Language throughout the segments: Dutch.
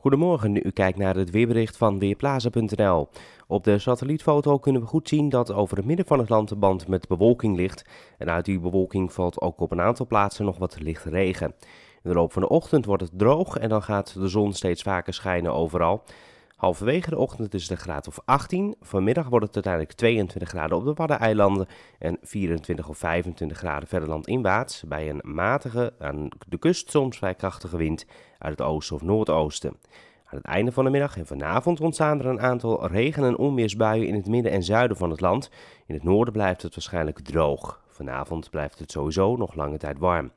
Goedemorgen, u kijkt naar het weerbericht van Weerplaza.nl. Op de satellietfoto kunnen we goed zien dat over het midden van het land een band met bewolking ligt. En uit die bewolking valt ook op een aantal plaatsen nog wat lichte regen. In de loop van de ochtend wordt het droog en dan gaat de zon steeds vaker schijnen overal. Halverwege de ochtend is het een graad of 18. Vanmiddag wordt het uiteindelijk 22 graden op de Waddeneilanden en 24 of 25 graden verder landinwaarts bij een matige, aan de kust soms vrij krachtige wind uit het oosten of noordoosten. Aan het einde van de middag en vanavond ontstaan er een aantal regen- en onweersbuien in het midden en zuiden van het land. In het noorden blijft het waarschijnlijk droog. Vanavond blijft het sowieso nog lange tijd warm.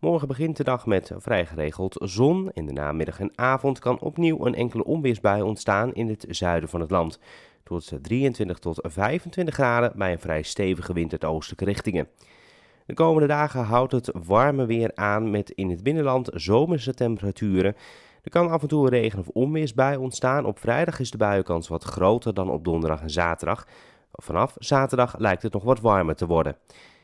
Morgen begint de dag met vrij geregeld zon. In de namiddag en avond kan opnieuw een enkele onweersbui ontstaan in het zuiden van het land. Tot 23 tot 25 graden bij een vrij stevige wind uit oostelijke richtingen. De komende dagen houdt het warme weer aan met in het binnenland zomerse temperaturen. Er kan af en toe regen of onweersbui ontstaan. Op vrijdag is de buienkans wat groter dan op donderdag en zaterdag. Vanaf zaterdag lijkt het nog wat warmer te worden.